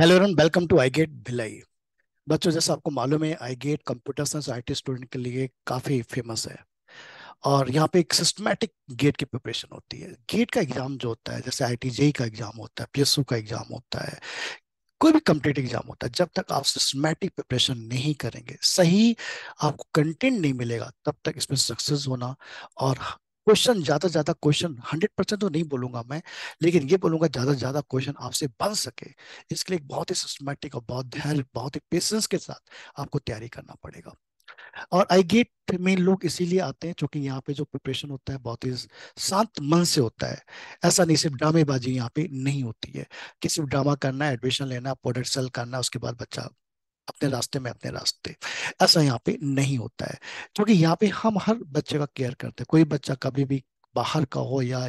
Hello everyone welcome to I GATE Bhilai बच्चों जैसा आपको मालूम है I GATE computer science I T student के लिए काफ़ी फेमस है और यहाँ पे एक सिस्टमेटिक गेट की प्रिपरेशन होती है गेट का एग्जाम जो होता है जैसे आई टी जेई का एग्जाम होता है पी का एग्जाम होता है कोई भी कंप्लीट एग्जाम होता है जब तक आप सिस्टमेटिक प्रिपरेशन नहीं करेंगे सही आपको कंटेंट नहीं मिलेगा तब तक इसमें सक्सेस होना और क्वेश्चन ज्यादा से ज्यादा क्वेश्चन हंड्रेड परसेंट तो नहीं बोलूंगा मैं लेकिन ये बोलूंगा ज्यादा से ज्यादा क्वेश्चन आपसे बन सके इसके लिए बहुत ही सिस्टमेटिक और बहुत धैर्य बहुत ही पेशेंस के साथ आपको तैयारी करना पड़ेगा और आई गेट में लोग इसीलिए आते हैं क्योंकि यहाँ पे जो प्रिपरेशन होता है बहुत ही शांत मन से होता है ऐसा नहीं सिर्फ ड्रामेबाजी यहाँ पे नहीं होती है कि सिर्फ ड्रामा करना है एडमिशन लेना प्रोडक्ट सेल करना उसके बाद बच्चा अपने रास्ते में अपने रास्ते ऐसा यहाँ पे नहीं होता है क्योंकि यहाँ पे हम हर बच्चे का केयर करते हैं कोई बच्चा कभी भी बाहर का हो या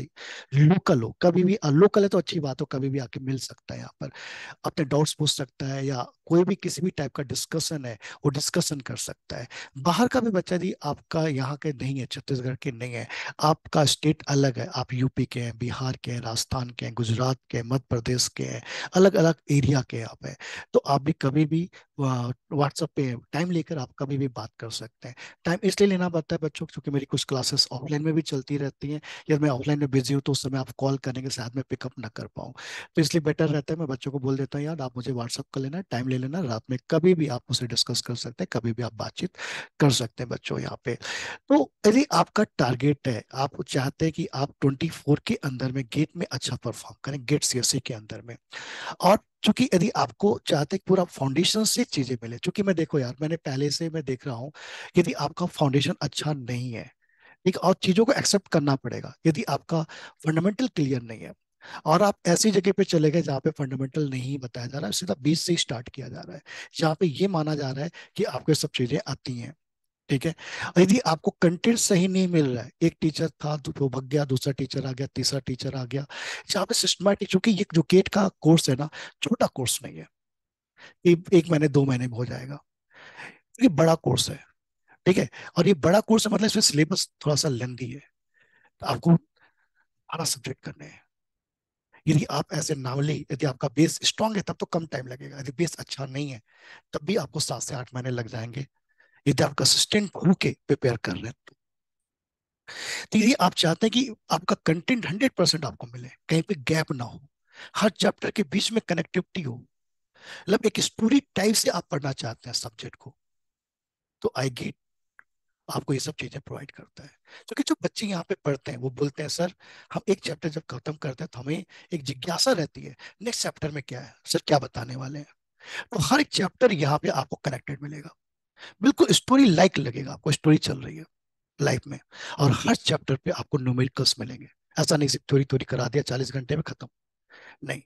लोकल हो कभी भी लोकल है तो अच्छी बात हो कभी भी आके मिल सकता है यहाँ पर अपने डाउट्स पूछ सकता है या कोई भी किसी भी टाइप का डिस्कशन है वो डिस्कशन कर सकता है बाहर का भी बच्चा जी आपका यहाँ के नहीं है छत्तीसगढ़ के नहीं है आपका स्टेट अलग है आप यूपी के हैं बिहार के हैं राजस्थान के हैं गुजरात के हैं मध्य प्रदेश के हैं अलग अलग एरिया के आप हैं तो आप भी कभी भी व्हाट्सएप पे टाइम लेकर आप कभी भी बात कर सकते हैं टाइम इसलिए लेना पड़ता है बच्चों क्योंकि मेरी कुछ क्लासेस ऑफलाइन में भी चलती रहती हैं है यार मैं ऑफलाइन में बिजी हूँ तो उस समय आप कॉल करने के साथ में पिकअप ना कर पाऊँ तो इसलिए बेटर हाँ। रहता है मैं बच्चों को बोल देता हूँ यार आप मुझे व्हाट्सअप कर लेना टाइम ले लेना रात में कभी भी आप मुझसे डिस्कस कर सकते हैं कभी भी आप बातचीत कर सकते हैं बच्चों यहाँ पे तो यदि आपका टारगेट है आप चाहते हैं कि आप ट्वेंटी के अंदर में गेट में अच्छा परफॉर्म करें गेट सी e के अंदर में और चूंकि यदि आपको चाहते हैं पूरा फाउंडेशन से चीजें मिले चूंकि मैं देखो यार मैंने पहले से मैं देख रहा हूँ यदि आपका फाउंडेशन अच्छा नहीं है ठीक और चीज़ों को एक्सेप्ट करना पड़ेगा यदि आपका फंडामेंटल क्लियर नहीं है और आप ऐसी जगह पे चले गए जहाँ पे फंडामेंटल नहीं बताया जा रहा है सीधा बीच से स्टार्ट किया जा रहा है जहाँ पे ये माना जा रहा है कि आपको सब चीज़ें आती हैं ठीक है यदि आपको कंटेंट सही नहीं मिल रहा है एक टीचर था वो भग गया दूसरा टीचर आ गया तीसरा टीचर आ गया जहाँ पे सिस्टमैटिक चूंकि ये जो गेट का कोर्स है ना छोटा कोर्स नहीं है एक महीने दो महीने में हो जाएगा ये बड़ा कोर्स है ठीक है और ये बड़ा कोर्स मतलब इसमें सिलेबस थोड़ा सा लेंदी है तो आपको बारह सब्जेक्ट करने हैं यदि आप ऐसे नावली यदि आपका बेस स्ट्रांग है तब तो कम टाइम लगेगा यदि बेस अच्छा नहीं है तब भी आपको सात से आठ महीने लग जाएंगे यदि आप कंसिस्टेंट होके प्रिपेयर कर रहे हैं तो तो यदि आप चाहते हैं कि आपका कंटेंट हंड्रेड परसेंट आपको मिले कहीं पे गैप ना हो हर चैप्टर के बीच में कनेक्टिविटी हो मतलब एक स्टोरी टाइप से आप पढ़ना चाहते हैं सब्जेक्ट को तो आई गेट आपको ये सब चीजें प्रोवाइड करता है क्योंकि तो जो बच्चे यहाँ पे पढ़ते हैं वो बोलते हैं सर हम एक चैप्टर जब खत्म करते हैं तो हमें एक जिज्ञासा रहती है नेक्स्ट चैप्टर में क्या है सर क्या बताने वाले हैं तो हर एक चैप्टर यहाँ पे आपको कनेक्टेड मिलेगा बिल्कुल स्टोरी लाइक लगेगा आपको स्टोरी चल रही है लाइफ में और हर चैप्टर पे आपको न्यूमेरिकल्स मिलेंगे ऐसा नहीं सिर्फ थोड़ी थोड़ी करा दिया चालीस घंटे में खत्म नहीं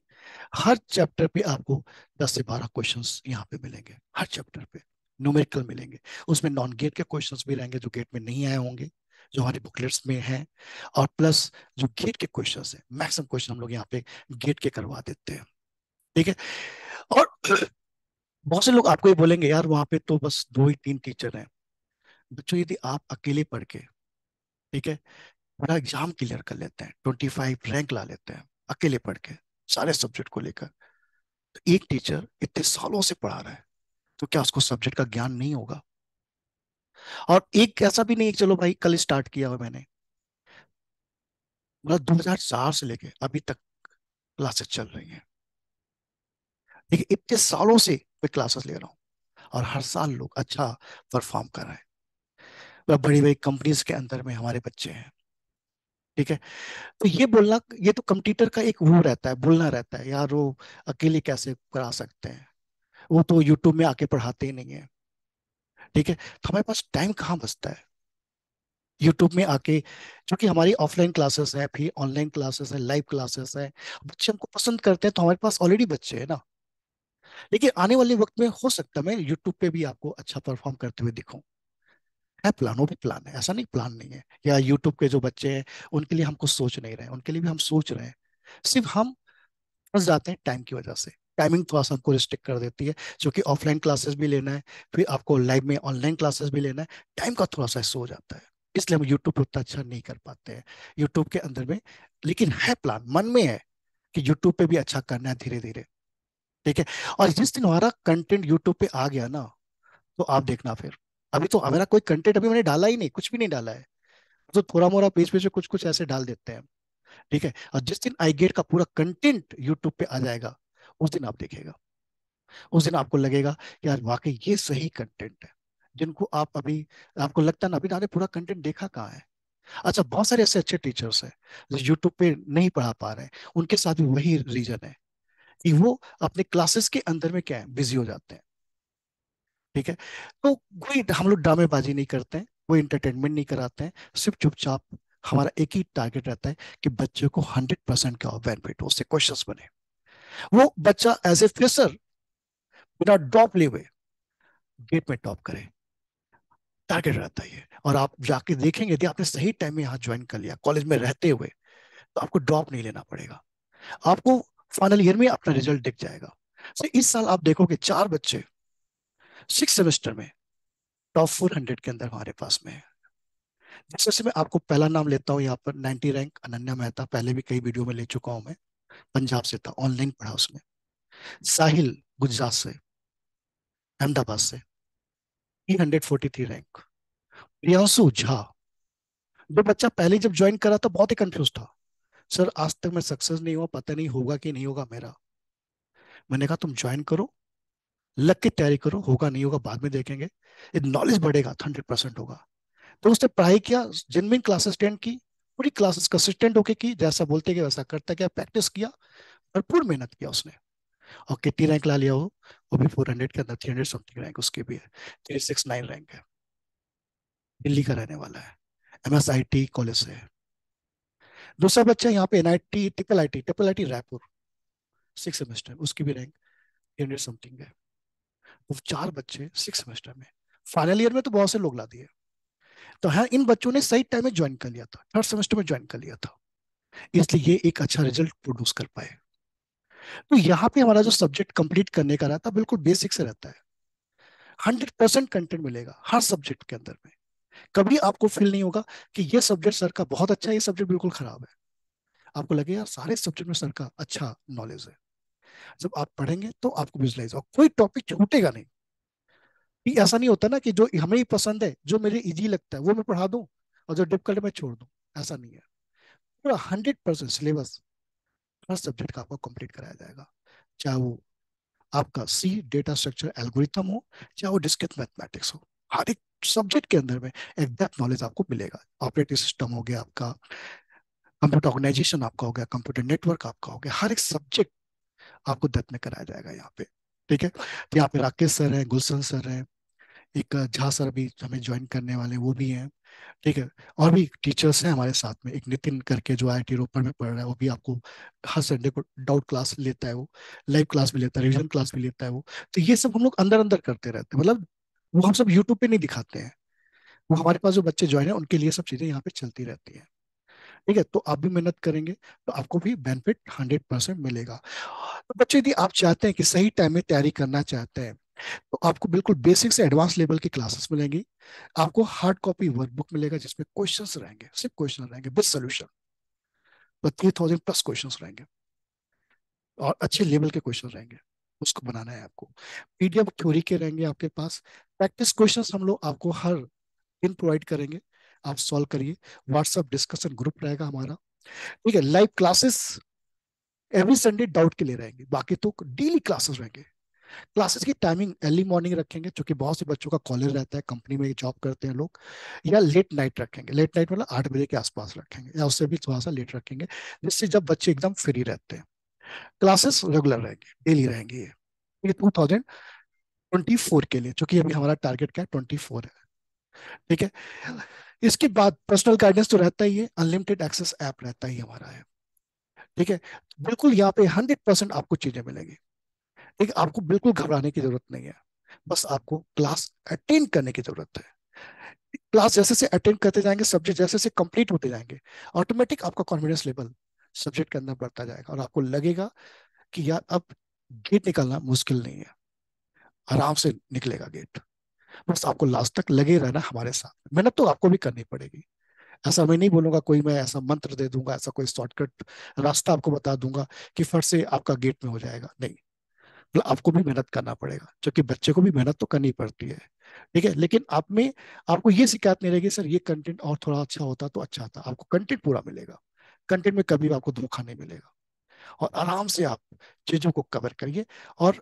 हर चैप्टर पे आपको दस से बारह क्वेश्चन यहाँ पे मिलेंगे हर चैप्टर पे न्यूमेरिकल मिलेंगे उसमें नॉन गेट के क्वेश्चंस भी रहेंगे जो गेट में नहीं आए होंगे जो हमारे बुकलेट्स में हैं और प्लस जो गेट के क्वेश्चंस हैं मैक्सिमम क्वेश्चन हम लोग यहाँ पे गेट के करवा देते हैं ठीक है और बहुत से लोग आपको ये बोलेंगे यार वहाँ पे तो बस दो ही तीन टीचर हैं बच्चों यदि आप अकेले पढ़ के ठीक है पूरा एग्जाम क्लियर कर लेते हैं ट्वेंटी फाइव रैंक ला लेते हैं अकेले पढ़ के सारे सब्जेक्ट को लेकर तो एक टीचर इतने सालों से पढ़ा रहा है तो क्या उसको सब्जेक्ट का ज्ञान नहीं होगा और एक ऐसा भी नहीं चलो भाई कल स्टार्ट किया हुआ मैंने मतलब 2004 से लेके अभी तक क्लासेस चल रही हैं देखिए इतने सालों से मैं क्लासेस ले रहा हूँ और हर साल लोग अच्छा परफॉर्म कर रहे हैं मतलब बड़ी बड़ी कंपनीज के अंदर में हमारे बच्चे हैं ठीक है तो ये बोलना ये तो कंप्यूटर का एक वो रहता है बोलना रहता है यार वो अकेले कैसे करा सकते हैं वो तो यूट्यूब में आके पढ़ाते ही नहीं है ठीक है तो हमारे पास टाइम कहाँ बचता है यूट्यूब में आके क्योंकि हमारी ऑफलाइन क्लासेस है फिर ऑनलाइन क्लासेस है लाइव क्लासेस है बच्चे हमको पसंद करते हैं तो हमारे पास ऑलरेडी बच्चे हैं ना लेकिन आने वाले वक्त में हो सकता है मैं यूट्यूब पे भी आपको अच्छा परफॉर्म करते हुए दिखूँ है प्लानों भी प्लान है ऐसा नहीं प्लान नहीं है या यूट्यूब के जो बच्चे हैं उनके लिए हम कुछ सोच नहीं रहे उनके लिए भी हम सोच रहे हैं सिर्फ हम फंस जाते हैं टाइम की वजह से टाइमिंग थोड़ा सा रिस्ट्रिक्ट कर देती है क्योंकि ऑफलाइन क्लासेस भी लेना है फिर आपको लाइव में ऑनलाइन क्लासेस भी लेना है टाइम का थोड़ा सा हिस्सा हो जाता है इसलिए हम यूट्यूब पर उतना अच्छा नहीं कर पाते हैं यूट्यूब के अंदर में लेकिन है प्लान मन में है कि यूट्यूब पे भी अच्छा करना है धीरे धीरे ठीक है और जिस दिन हमारा कंटेंट यूट्यूब पे आ गया ना तो आप देखना फिर अभी तो हमारा कोई कंटेंट अभी मैंने डाला ही नहीं कुछ भी नहीं डाला है तो थोड़ा मोरा पेज पेज पे कुछ कुछ ऐसे डाल देते हैं ठीक है और जिस दिन आई गेट का पूरा कंटेंट यूट्यूब पे आ जाएगा उस दिन आप देखेगा उस दिन आपको लगेगा कि यार वाकई ये सही कंटेंट है जिनको आप अभी आपको लगता है ना अभी आपने पूरा कंटेंट देखा कहाँ है अच्छा बहुत सारे ऐसे अच्छे टीचर्स हैं जो यूट्यूब पे नहीं पढ़ा पा रहे हैं उनके साथ भी वही रीजन है कि वो अपने क्लासेस के अंदर में क्या है बिजी हो जाते हैं ठीक है तो कोई हम लोग ड्रामेबाजी नहीं करते हैं कोई इंटरटेनमेंट नहीं कराते हैं सिर्फ चुपचाप हमारा एक ही टारगेट रहता है कि बच्चों को हंड्रेड परसेंट का बेनिफिट हो उससे क्वेश्चन बने वो बच्चा एज ए फ्रेशर बिना ड्रॉप लिए हुए गेट में टॉप करे टारगेट रहता है और आप जाके देखेंगे यदि आपने सही टाइम में यहाँ ज्वाइन कर लिया कॉलेज में रहते हुए तो आपको ड्रॉप नहीं लेना पड़ेगा आपको फाइनल ईयर में अपना रिजल्ट दिख जाएगा तो इस साल आप देखोगे चार बच्चे सिक्स सेमेस्टर में टॉप फोर हंड्रेड के अंदर हमारे पास में है जैसे मैं आपको पहला नाम लेता हूँ यहाँ पर नाइनटी रैंक अनन्या मेहता पहले भी कई वीडियो में ले चुका हूं मैं पंजाब से था ऑनलाइन पढ़ा उसने साहिल गुजरात से अहमदाबाद से three hundred forty three rank Priyanshu Jha जो बच्चा पहले जब ज्वाइन करा तो बहुत ही कंफ्यूज था सर आज तक मैं सक्सेस नहीं हुआ पता नहीं होगा कि नहीं होगा मेरा मैंने कहा तुम ज्वाइन करो लग के तैयारी करो होगा नहीं होगा बाद में देखेंगे नॉलेज बढ़ेगा हंड्रेड तो परसेंट होगा तो उसने पढ़ाई किया जिनमिन क्लासेस अटेंड की पूरी क्लासेस कंसिस्टेंट होके की जैसा बोलते गए वैसा करता गया प्रैक्टिस किया भरपूर मेहनत किया उसने और कितनी रैंक ला लिया हो वो भी फोर हंड्रेड के अंदर थ्री हंड्रेड समथिंग रैंक उसके भी है थ्री सिक्स नाइन रैंक है दिल्ली का रहने वाला है M S I T college से है दूसरा बच्चा यहाँ पे N I T triple I T triple I T Raipur six semester उसकी भी रैंक थ्री हंड्रेड समथिंग है वो चार बच्चे सिक्स सेमेस्टर में फाइनल ईयर में तो बहुत से लोग ला दिए तो हाँ इन बच्चों ने सही टाइम में ज्वाइन कर लिया था थर्ड सेमेस्टर में ज्वाइन कर लिया था इसलिए ये एक अच्छा रिजल्ट प्रोड्यूस कर पाए तो यहाँ पे हमारा जो सब्जेक्ट कंप्लीट करने का रहता बिल्कुल बेसिक से रहता है हंड्रेड परसेंट कंटेंट मिलेगा हर सब्जेक्ट के अंदर में कभी आपको फील नहीं होगा कि ये सब्जेक्ट सर का बहुत अच्छा है ये सब्जेक्ट बिल्कुल खराब है आपको लगेगा सारे सब्जेक्ट में सर का अच्छा नॉलेज है जब आप पढ़ेंगे तो आपको विजुलाइज और कोई टॉपिक छूटेगा नहीं कि ऐसा नहीं होता ना कि जो हमें ही पसंद है जो मेरे इजी लगता है वो मैं पढ़ा दूं और जो डिफिकल्ट मैं छोड़ दूं ऐसा नहीं है पूरा हंड्रेड परसेंट सिलेबस हर सब्जेक्ट का आपको कंप्लीट कराया जाएगा चाहे वो आपका सी डेटा स्ट्रक्चर एल्गोरिथम हो चाहे वो डिस्क मैथमेटिक्स हो हर एक सब्जेक्ट के अंदर में एक डेप्थ नॉलेज आपको मिलेगा ऑपरेटिंग सिस्टम हो गया आपका कंप्यूटर ऑर्गेनाइजेशन आपका हो गया कंप्यूटर नेटवर्क आपका हो गया हर एक सब्जेक्ट आपको डेप्थ में कराया जाएगा यहाँ पे ठीक है तो यहाँ पे राकेश सर हैं गुलशन सर हैं एक झा सर भी हमें ज्वाइन करने वाले वो भी हैं ठीक है और भी टीचर्स हैं हमारे साथ में एक नितिन करके जो आई टी रोपड़ में पढ़ रहा है वो भी आपको हर संडे को डाउट क्लास लेता है वो लाइव क्लास भी लेता है रिविजन क्लास भी लेता है वो तो ये सब हम लोग अंदर अंदर करते रहते हैं मतलब वो हम सब यूट्यूब पे नहीं दिखाते हैं वो हमारे पास जो बच्चे ज्वाइन है उनके लिए सब चीजें यहाँ पे चलती रहती है ठीक है तो आप भी मेहनत करेंगे तो आपको भी बेनिफिट हंड्रेड परसेंट मिलेगा तो बच्चे यदि आप चाहते हैं कि सही टाइम में तैयारी करना चाहते हैं तो आपको बिल्कुल बेसिक से एडवांस लेवल की क्लासेस मिलेंगी आपको हार्ड कॉपी वर्कबुक मिलेगा जिसमें क्वेश्चंस रहेंगे सिर्फ क्वेश्चन रहेंगे विद सोल्यूशन तो थ्री थाउजेंड प्लस क्वेश्चन रहेंगे और अच्छे लेवल के क्वेश्चन रहेंगे उसको बनाना है आपको पीडीएफ थ्योरी के रहेंगे आपके पास प्रैक्टिस क्वेश्चन हम लोग आपको हर दिन प्रोवाइड करेंगे आप सॉल्व करिए व्हाट्सएप डिस्कशन ग्रुप रहेगा हमारा ठीक है live classes every Sunday doubt के लिए रहेंगे बाकी तो डेली क्लासेस रहेंगे क्लासेस की टाइमिंग अर्ली मॉर्निंग रखेंगे क्योंकि बहुत से बच्चों का कॉलेज रहता है कंपनी में जॉब करते हैं लोग या लेट नाइट रखेंगे लेट नाइट मतलब आठ बजे के आसपास रखेंगे या उससे भी थोड़ा सा लेट रखेंगे जिससे जब बच्चे एकदम फ्री रहते हैं क्लासेस रेगुलर रहेंगे डेली रहेंगे ये ये टू थाउजेंड के लिए चूंकि अभी हमारा टारगेट क्या है ट्वेंटी है ठीक है इसके बाद पर्सनल गाइडेंस तो रहता ही है अनलिमिटेड एक्सेस ऐप रहता ही हमारा है ठीक है बिल्कुल यहाँ पे हंड्रेड परसेंट आपको चीजें मिलेंगी एक आपको बिल्कुल घबराने की जरूरत नहीं है बस आपको क्लास अटेंड करने की जरूरत है क्लास जैसे से अटेंड करते जाएंगे सब्जेक्ट जैसे से कंप्लीट होते जाएंगे ऑटोमेटिक आपका कॉन्फिडेंस लेवल सब्जेक्ट के अंदर बढ़ता जाएगा और आपको लगेगा कि यार अब गेट निकलना मुश्किल नहीं है आराम से निकलेगा गेट बस आपको लास्ट तक लगे रहना हमारे साथ मेहनत तो आपको भी करनी पड़ेगी ऐसा मैं नहीं बोलूंगा कोई मैं ऐसा मंत्र दे दूंगा ऐसा कोई शॉर्टकट रास्ता आपको बता दूंगा कि फट से आपका गेट में हो जाएगा नहीं मतलब आपको भी मेहनत करना पड़ेगा क्योंकि बच्चे को भी मेहनत तो करनी पड़ती है ठीक है लेकिन आप में आपको ये शिकायत नहीं रहेगी सर ये कंटेंट और थोड़ा अच्छा होता तो अच्छा था आपको कंटेंट पूरा मिलेगा कंटेंट में कभी आपको धोखा नहीं मिलेगा और आराम से आप चीजों को कवर करिए और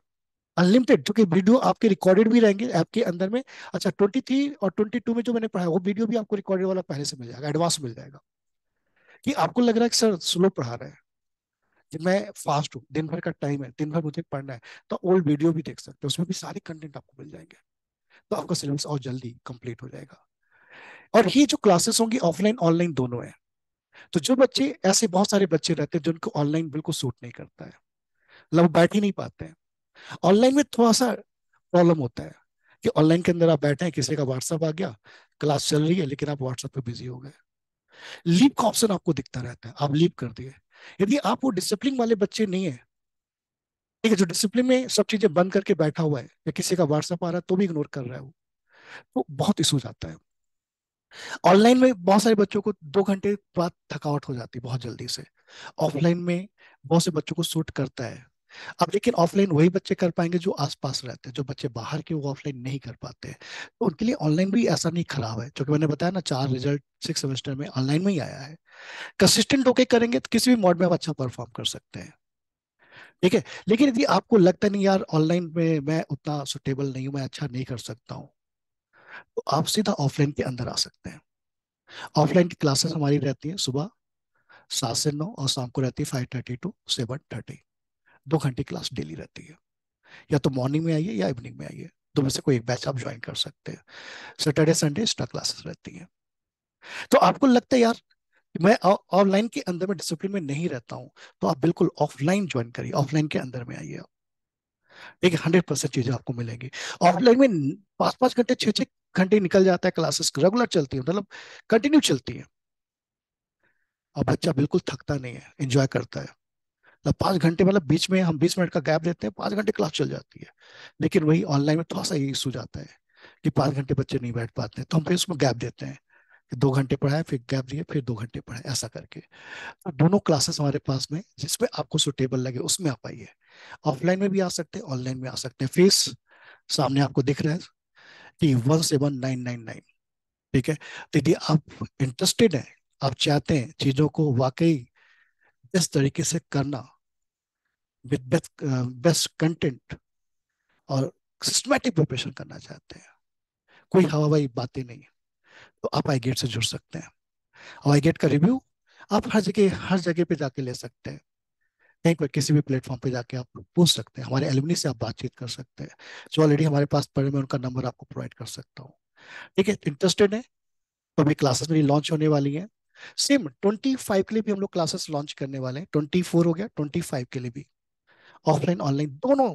अनलिमिटेड जो कि वीडियो आपके रिकॉर्डेड भी रहेंगे ऐप के अंदर में अच्छा ट्वेंटी थ्री और ट्वेंटी टू में जो मैंने पढ़ा वो वीडियो भी आपको रिकॉर्डेड वाला पहले से मिल जाएगा एडवांस मिल जाएगा कि आपको लग रहा है कि सर स्लो पढ़ा रहे हैं कि मैं फास्ट हूँ दिन भर का टाइम है दिन भर मुझे पढ़ना है तो ओल्ड वीडियो भी देख सकते हो उसमें भी सारे कंटेंट आपको मिल जाएंगे तो आपका सिलेबस और जल्दी कंप्लीट हो जाएगा और ये जो क्लासेस होंगी ऑफलाइन ऑनलाइन दोनों है तो जो बच्चे ऐसे बहुत सारे बच्चे रहते हैं जिनको ऑनलाइन बिल्कुल सूट नहीं करता है मतलब बैठ ही नहीं पाते हैं ऑनलाइन में थोड़ा सा प्रॉब्लम होता है कि ऑनलाइन के अंदर आप बैठे हैं किसी का व्हाट्सअप आ गया क्लास चल रही है लेकिन आप व्हाट्सएप पे बिजी हो गए लीप का ऑप्शन आपको दिखता रहता है आप लीप कर दिए यदि आप वो डिसिप्लिन वाले बच्चे नहीं है ठीक है जो डिसिप्लिन में सब चीजें बंद करके बैठा हुआ है या किसी का व्हाट्सअप आ रहा है तो भी इग्नोर कर रहा है वो तो बहुत इशू जाता है ऑनलाइन में बहुत सारे बच्चों को दो घंटे बाद थकावट हो जाती है बहुत जल्दी से ऑफलाइन में बहुत से बच्चों को सूट करता है अब लेकिन ऑफलाइन वही बच्चे कर पाएंगे जो आसपास रहते हैं जो बच्चे बाहर के वो ऑफलाइन नहीं कर पाते हैं तो उनके लिए ऑनलाइन भी ऐसा नहीं खराब है क्योंकि मैंने बताया ना चार हम्म। रिजल्ट सिक्स सेमेस्टर में ऑनलाइन में ही आया है कंसिस्टेंट होके करेंगे तो किसी भी मॉड में आप अच्छा परफॉर्म कर सकते हैं ठीक है लेकिन यदि आपको लगता नहीं यार ऑनलाइन में मैं उतना सुटेबल नहीं हूँ मैं अच्छा नहीं कर सकता हूँ तो आप सीधा ऑफलाइन के अंदर आ सकते हैं ऑफलाइन की क्लासेस हमारी रहती है सुबह सात से नौ और शाम को रहती है five thirty to seven thirty दो घंटे क्लास डेली रहती है या तो मॉर्निंग में आइए या इवनिंग में आइए दो में से कोई एक बैच आप ज्वाइन कर सकते हैं सैटरडे संडे एक्स्ट्रा क्लासेस रहती है तो आपको लगता है यार मैं ऑफलाइन के अंदर में डिसिप्लिन में नहीं रहता हूं तो आप बिल्कुल ऑफलाइन ज्वाइन करिए ऑफलाइन के अंदर में आइए आप हंड्रेड परसेंट चीजें आपको मिलेंगी ऑफलाइन में पांच पांच घंटे छह छह घंटे निकल जाता है क्लासेस रेगुलर चलती है मतलब कंटिन्यू चलती है और बच्चा बिल्कुल थकता नहीं है एंजॉय करता है मतलब पाँच घंटे मतलब बीच में हम बीस मिनट का गैप देते हैं पाँच घंटे क्लास चल जाती है लेकिन वही ऑनलाइन में थोड़ा सा ये इशू जाता है कि पाँच घंटे बच्चे नहीं बैठ पाते तो हम फिर उसमें गैप देते हैं कि दो घंटे पढ़ाए फिर गैप दिए फिर दो घंटे पढ़ाए ऐसा करके तो दोनों क्लासेस हमारे पास में जिसमें आपको सुटेबल लगे उसमें आप आइए ऑफलाइन में भी आ सकते हैं ऑनलाइन में आ सकते हैं फीस सामने आपको दिख रहा है कि one seven nine nine nine ठीक है तो यदि आप इंटरेस्टेड हैं आप चाहते हैं चीज़ों को वाकई इस तरीके से करना विद बेस्ट बेस्ट कंटेंट और सिस्टमेटिक प्रिपरेशन करना चाहते हैं कोई हवा hmm. हवाई बातें नहीं तो आप आई गेट से जुड़ सकते हैं और आई गेट का रिव्यू आप हर जगह हर जगह पे जाके ले सकते हैं कहीं पर किसी भी प्लेटफॉर्म पे जाके आप पूछ सकते हैं हमारे एलुमनी से आप बातचीत कर सकते हैं जो ऑलरेडी हमारे पास पड़े मैं उनका नंबर आपको प्रोवाइड कर सकता हूँ ठीक है इंटरेस्टेड है तो अभी क्लासेस मेरी लॉन्च होने वाली है सेम 25 के लिए भी हम लोग क्लासेस लॉन्च करने वाले हैं 24 हो गया 25 के लिए भी ऑफलाइन ऑनलाइन दोनों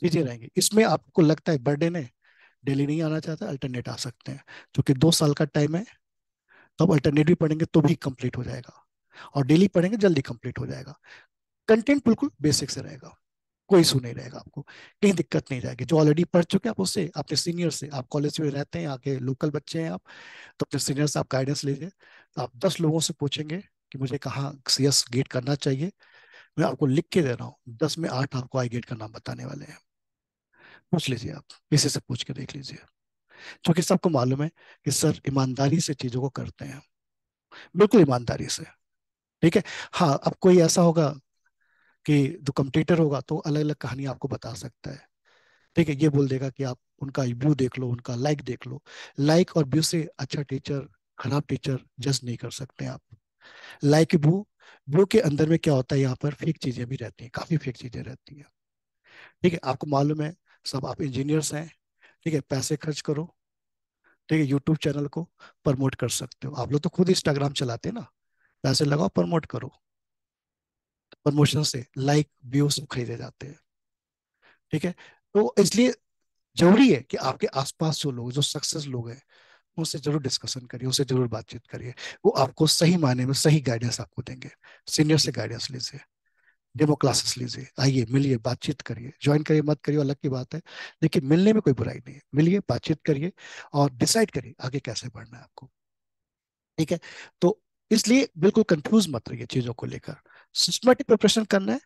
चीजें रहेंगी इसमें आपको लगता है बर्थडे ने डेली नहीं आना चाहता अल्टरनेट आ सकते हैं क्योंकि दो साल का टाइम है तो आप अल्टरनेट भी पढ़ेंगे तो भी कंप्लीट हो जाएगा और डेली पढ़ेंगे जल्दी कंप्लीट हो जाएगा कंटेंट बिल्कुल बेसिक से रहेगा कोई इशू नहीं रहेगा आपको कहीं दिक्कत नहीं जाएगी जो ऑलरेडी पढ़ चुके हैं आप उससे अपने सीनियर से आप कॉलेज में रहते हैं यहाँ के लोकल बच्चे हैं आप तो अपने सीनियर से आप गाइडेंस लीजिए तो आप दस लोगों से पूछेंगे कि मुझे कहाँ सी एस गेट करना चाहिए मैं आपको लिख के दे रहा हूँ दस में आठ आपको आई गेट का नाम बताने वाले हैं पूछ लीजिए आप इसी से पूछ के देख लीजिए क्योंकि सबको मालूम है कि सर ईमानदारी से चीजों को करते हैं बिल्कुल ईमानदारी से ठीक है हाँ अब कोई ऐसा होगा कि जो कंप्यूटर होगा तो अलग अलग कहानी आपको बता सकता है ठीक है ये बोल देगा कि आप उनका व्यू देख लो उनका लाइक देख लो लाइक और व्यू से अच्छा टीचर खराब टीचर जज नहीं कर सकते आप लाइक व्यू ब्लू के अंदर में क्या होता है यहाँ पर फेक चीजें भी रहती हैं काफी फेक चीजें रहती हैं ठीक है आपको मालूम है सब आप इंजीनियर्स हैं ठीक है पैसे खर्च करो ठीक है यूट्यूब चैनल को प्रमोट कर सकते हो आप लोग तो खुद इंस्टाग्राम चलाते हैं ना पैसे लगाओ प्रमोट करो प्रमोशन से लाइक व्यू सब खरीदे जाते हैं ठीक है तो इसलिए जरूरी है कि आपके आसपास जो लोग जो सक्सेस लोग हैं उनसे जरूर डिस्कशन करिए उनसे जरूर बातचीत करिए वो आपको सही मायने में सही गाइडेंस आपको देंगे सीनियर से गाइडेंस लीजिए डेमो क्लासेस लीजिए आइए मिलिए बातचीत करिए ज्वाइन करिए मत करिए अलग की बात है लेकिन मिलने में कोई बुराई नहीं है मिलिए बातचीत करिए और डिसाइड करिए आगे कैसे बढ़ना है आपको ठीक है तो इसलिए बिल्कुल कंफ्यूज मत रहिए चीजों को लेकर सिस्टमेटिक प्रिपरेशन करना है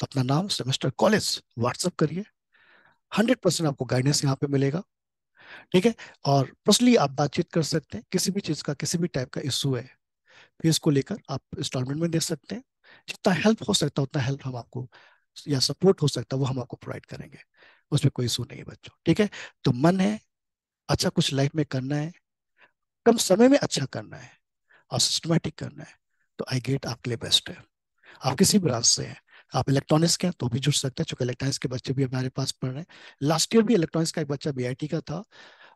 तो अपना नाम सेमेस्टर कॉलेज व्हाट्सअप करिए हंड्रेड परसेंट आपको गाइडेंस यहाँ पे मिलेगा ठीक है और पर्सनली आप बातचीत कर सकते हैं किसी भी चीज़ का किसी भी टाइप का इशू है फीस इसको लेकर आप इंस्टॉलमेंट में दे सकते हैं जितना हेल्प हो सकता है उतना हेल्प हम आपको या सपोर्ट हो सकता है वो हम आपको प्रोवाइड करेंगे उसमें कोई इशू नहीं है बच्चों ठीक है तो मन है अच्छा कुछ लाइफ में करना है कम समय में अच्छा करना है और सिस्टमेटिक करना है तो आई गेट आपके लिए बेस्ट है आप किसी ब्रांच से हैं आप इलेक्ट्रॉनिक्स के हैं तो भी जुड़ सकते हैं चूंकि इलेक्ट्रॉनिक्स के बच्चे भी हमारे पास पढ़ रहे हैं लास्ट ईयर भी इलेक्ट्रॉनिक्स का एक बच्चा बी का था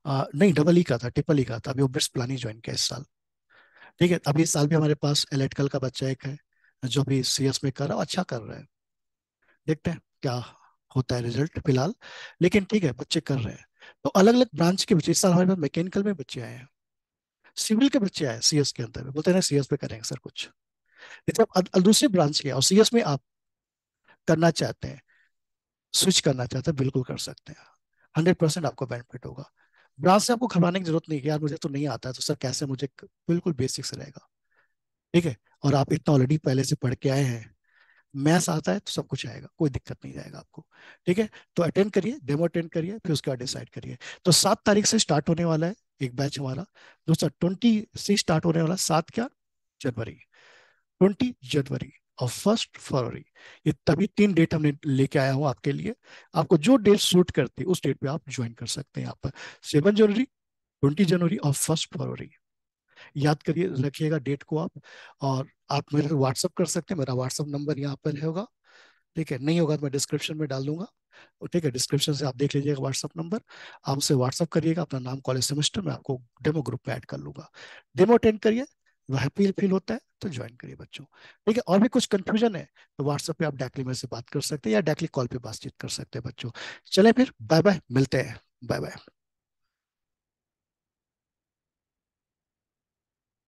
आ, नहीं डबल ई e का था ट्रिपल ई e का था अभी वो ब्रिट्स प्लान ज्वाइन किया इस साल ठीक है अभी इस साल भी हमारे पास इलेक्ट्रिकल का बच्चा एक है जो अभी सी में कर रहा है अच्छा कर रहा है देखते हैं क्या होता है रिजल्ट फिलहाल लेकिन ठीक है बच्चे कर रहे हैं तो अलग अलग ब्रांच के बच्चे इस साल हमारे पास मैकेनिकल में बच्चे आए हैं सिविल के बच्चे आए सीएस के अंदर में बोलते हैं सीएस पे करेंगे सर कुछ जब दूसरी ब्रांच के और सीएस में आप करना चाहते हैं स्विच करना चाहते हैं बिल्कुल कर सकते हैं हंड्रेड परसेंट आपको बेनिफिट होगा ब्रांच से आपको घबराने की जरूरत नहीं है यार मुझे तो नहीं आता है तो सर कैसे मुझे बिल्कुल बेसिक्स रहेगा ठीक है और आप इतना ऑलरेडी पहले से पढ़ के आए हैं मैथ्स आता है तो सब कुछ आएगा कोई दिक्कत नहीं जाएगा आपको ठीक है तो अटेंड करिए डेमो अटेंड करिए फिर उसके बाद डिसाइड करिए तो सात तारीख से स्टार्ट होने वाला है एक बैच हमारा दूसरा ट्वेंटी से स्टार्ट होने वाला सात क्या जनवरी ट्वेंटी जनवरी और फर्स्ट फरवरी ये तभी तीन डेट हमने लेके आया हूँ आपके लिए आपको जो डेट सूट करती है उस डेट पे आप ज्वाइन कर सकते हैं यहाँ पर सेवन जनवरी ट्वेंटी जनवरी और फर्स्ट फरवरी याद करिए रखिएगा डेट को आप और आप मेरे व्हाट्सअप कर सकते हैं मेरा व्हाट्सअप नंबर यहाँ पर होगा ठीक है नहीं होगा तो मैं डिस्क्रिप्शन में डाल दूंगा ठीक है डिस्क्रिप्शन से आप देख लीजिएगा व्हाट्सअप नंबर आप उसे व्हाट्सअप करिएगा अपना नाम कॉलेज सेमेस्टर में आपको डेमो ग्रुप में ऐड कर लूंगा डेमो अटेंड करिए हैप्पी फील होता है तो ज्वाइन करिए बच्चों ठीक है और भी कुछ कंफ्यूजन है तो व्हाट्सएप पे आप डायरेक्टली मेरे से बात कर सकते हैं या डायरेक्टली कॉल पे बातचीत कर सकते हैं बच्चों चले फिर बाय बाय मिलते हैं बाय बाय